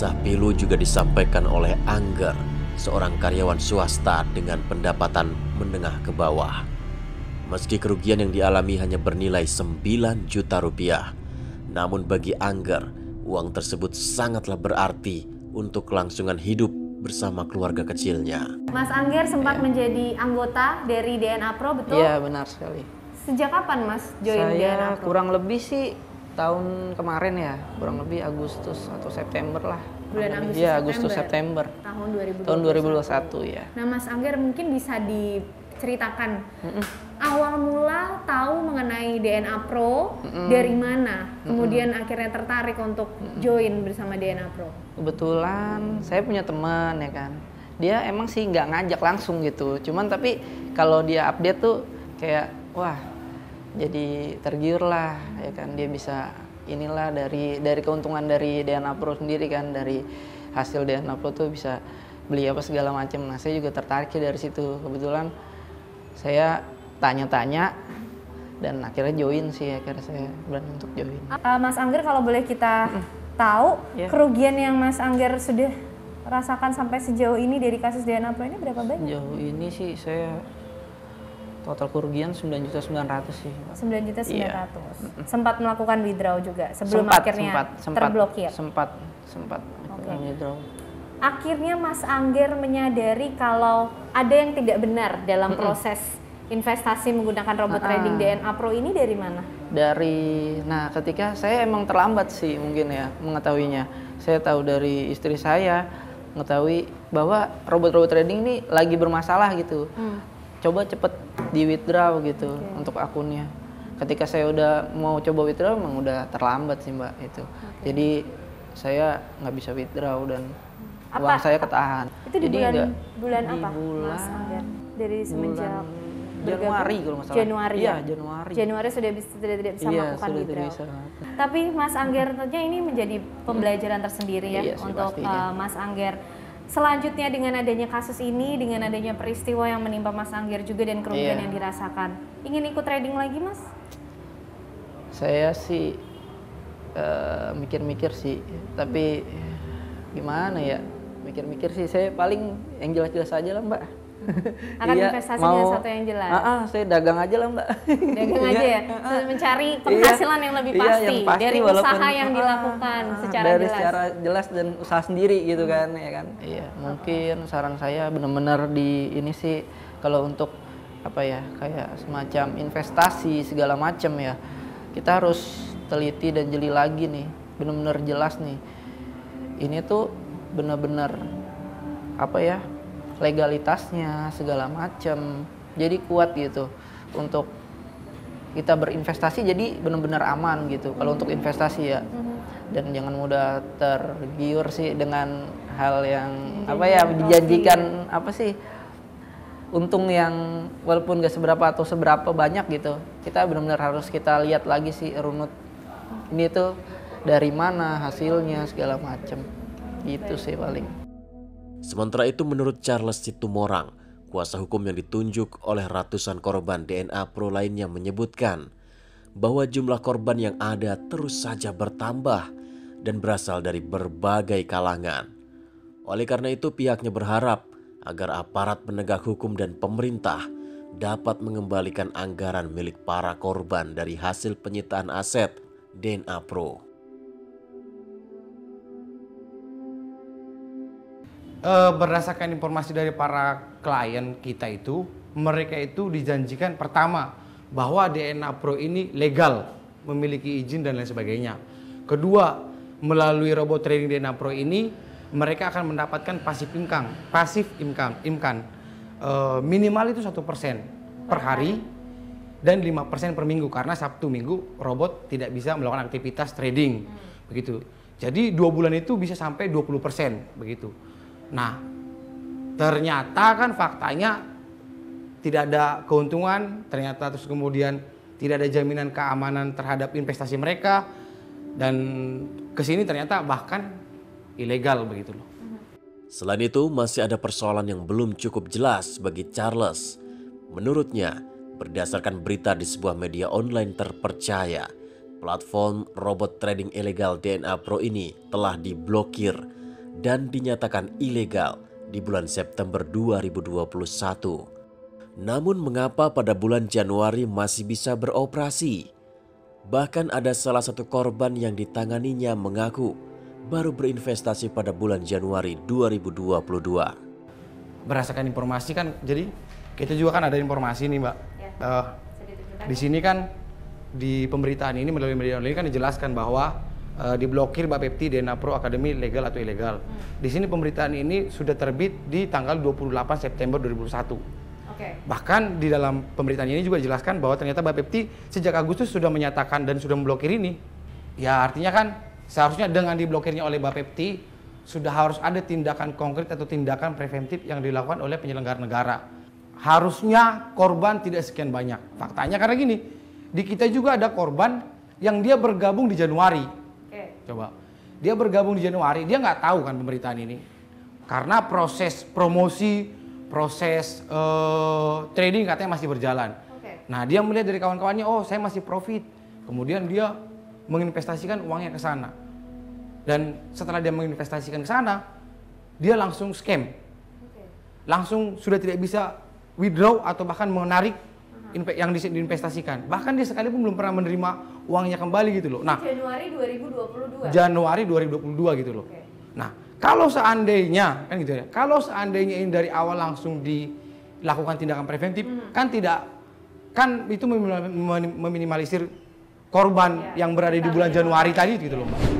Kisah pilu juga disampaikan oleh Angger, seorang karyawan swasta dengan pendapatan menengah ke bawah. Meski kerugian yang dialami hanya bernilai 9 juta rupiah, namun bagi Angger, uang tersebut sangatlah berarti untuk kelangsungan hidup bersama keluarga kecilnya. Mas Angger sempat ya. menjadi anggota dari DNA Pro, betul? Iya, benar sekali. Sejak kapan Mas join Saya DNA Pro? kurang lebih sih tahun kemarin ya, kurang lebih Agustus atau September lah bulan Agustus ya, September. Agustus September tahun 2021. Tahun 2021 ya. Nah, Mas Angger mungkin bisa diceritakan mm -mm. awal mula tahu mengenai DNA Pro mm -mm. dari mana? Kemudian mm -mm. akhirnya tertarik untuk mm -mm. join bersama DNA Pro. Kebetulan saya punya teman ya kan. Dia emang sih nggak ngajak langsung gitu. Cuman tapi kalau dia update tuh kayak wah jadi tergiur lah ya kan dia bisa inilah dari dari keuntungan dari DNA Pro sendiri kan dari hasil DNA Pro tuh bisa beli apa segala macam. Nah saya juga tertarik dari situ kebetulan saya tanya-tanya dan akhirnya join sih akhirnya saya berani untuk join. Uh, Mas Angger kalau boleh kita tahu yeah. kerugian yang Mas Angger sudah rasakan sampai sejauh ini dari kasus DNA Pro ini berapa banyak? Sejauh ini sih saya total kerugian 9.900 juta sih. 9.900. juta iya. Sempat melakukan withdraw juga sebelum sempat, akhirnya sempat, sempat, terblokir. Sempat, sempat okay. withdraw. Akhirnya Mas Angger menyadari kalau ada yang tidak benar dalam proses mm -mm. investasi menggunakan robot uh trading DNA Pro ini dari mana? Dari nah ketika saya emang terlambat sih mungkin ya mengetahuinya. Saya tahu dari istri saya mengetahui bahwa robot-robot trading ini lagi bermasalah gitu. Hmm coba cepet di withdraw gitu okay. untuk akunnya ketika saya udah mau coba withdraw emang udah terlambat sih mbak itu okay. jadi saya nggak bisa withdraw dan apa? uang saya ketahan itu di jadi bulan enggak, bulan apa di bulan dari semenjak Januari kalau nggak salah. Januari. Ya? Iya, Januari. Januari sudah bisa sudah tidak bisa iya, melakukan sudah withdraw. Bisa. Tapi Mas Angger tentunya ini menjadi pembelajaran tersendiri ya iya, sih, untuk uh, Mas Angger selanjutnya dengan adanya kasus ini, dengan adanya peristiwa yang menimpa Mas Anggir juga dan kerugian yeah. yang dirasakan. Ingin ikut trading lagi, Mas? Saya sih eh, mikir-mikir uh, mikir -mikir sih, tapi gimana ya? Mikir-mikir sih, saya paling yang jelas-jelas aja lah, Mbak akan iya, investasi mau, dengan satu yang jelas. Uh, uh, saya dagang aja lah mbak. Dagang iya. aja ya, ah, mencari iya. penghasilan iya, yang lebih pasti, iya, yang pasti dari walaupun, usaha yang dilakukan uh, secara dari jelas. secara jelas dan usaha sendiri gitu hmm. kan ya kan. Iya, mungkin saran saya benar-benar di ini sih kalau untuk apa ya kayak semacam investasi segala macam ya kita harus teliti dan jeli lagi nih benar-benar jelas nih ini tuh benar-benar apa ya legalitasnya segala macem jadi kuat gitu untuk kita berinvestasi jadi benar-benar aman gitu kalau untuk investasi ya mm-hmm. dan jangan mudah tergiur sih dengan hal yang iya, apa ya dijanjikan apa sih untung yang walaupun gak seberapa atau seberapa banyak gitu kita benar-benar harus kita lihat lagi sih runut ini tuh dari mana hasilnya segala macem gitu sih paling Sementara itu menurut Charles Situmorang, kuasa hukum yang ditunjuk oleh ratusan korban DNA Pro lainnya menyebutkan bahwa jumlah korban yang ada terus saja bertambah dan berasal dari berbagai kalangan. Oleh karena itu pihaknya berharap agar aparat penegak hukum dan pemerintah dapat mengembalikan anggaran milik para korban dari hasil penyitaan aset DNA Pro. e, berdasarkan informasi dari para klien kita itu, mereka itu dijanjikan pertama bahwa DNA Pro ini legal, memiliki izin dan lain sebagainya. Kedua, melalui robot trading DNA Pro ini mereka akan mendapatkan pasif income, pasif income, income e, minimal itu satu persen per hari dan lima persen per minggu karena Sabtu Minggu robot tidak bisa melakukan aktivitas trading hmm. begitu. Jadi dua bulan itu bisa sampai 20% begitu. Nah, ternyata kan faktanya tidak ada keuntungan, ternyata terus kemudian tidak ada jaminan keamanan terhadap investasi mereka dan kesini ternyata bahkan ilegal begitu loh. Selain itu masih ada persoalan yang belum cukup jelas bagi Charles. Menurutnya, berdasarkan berita di sebuah media online terpercaya, platform robot trading ilegal DNA Pro ini telah diblokir dan dinyatakan ilegal di bulan September 2021. Namun mengapa pada bulan Januari masih bisa beroperasi? Bahkan ada salah satu korban yang ditanganinya mengaku baru berinvestasi pada bulan Januari 2022. Berdasarkan informasi kan, jadi kita juga kan ada informasi nih mbak. Ya. Uh, di sini kan di pemberitaan ini melalui media online kan dijelaskan bahwa uh, diblokir Bapepti Denapro Academy legal atau ilegal. Hmm. Di sini pemberitaan ini sudah terbit di tanggal 28 September 2021. Okay. Bahkan di dalam pemberitaan ini juga dijelaskan bahwa ternyata Bapepti sejak Agustus sudah menyatakan dan sudah memblokir ini. Ya artinya kan seharusnya dengan diblokirnya oleh Bapepti sudah harus ada tindakan konkret atau tindakan preventif yang dilakukan oleh penyelenggara negara. Harusnya korban tidak sekian banyak. Faktanya karena gini, di kita juga ada korban yang dia bergabung di Januari Coba. Dia bergabung di Januari, dia nggak tahu kan pemberitaan ini. Karena proses promosi, proses uh, trading katanya masih berjalan. Okay. Nah, dia melihat dari kawan-kawannya, oh saya masih profit. Kemudian dia menginvestasikan uangnya ke sana. Dan setelah dia menginvestasikan ke sana, dia langsung scam. Okay. Langsung sudah tidak bisa withdraw atau bahkan menarik yang diinvestasikan. Bahkan dia sekalipun belum pernah menerima uangnya kembali gitu loh. Nah, Januari 2022. Januari 2022 gitu loh. Okay. Nah, kalau seandainya kan gitu ya. Kalau seandainya ini dari awal langsung dilakukan tindakan preventif hmm. kan tidak kan itu meminimalisir korban ya. yang berada di bulan Januari tadi gitu loh, Mbak.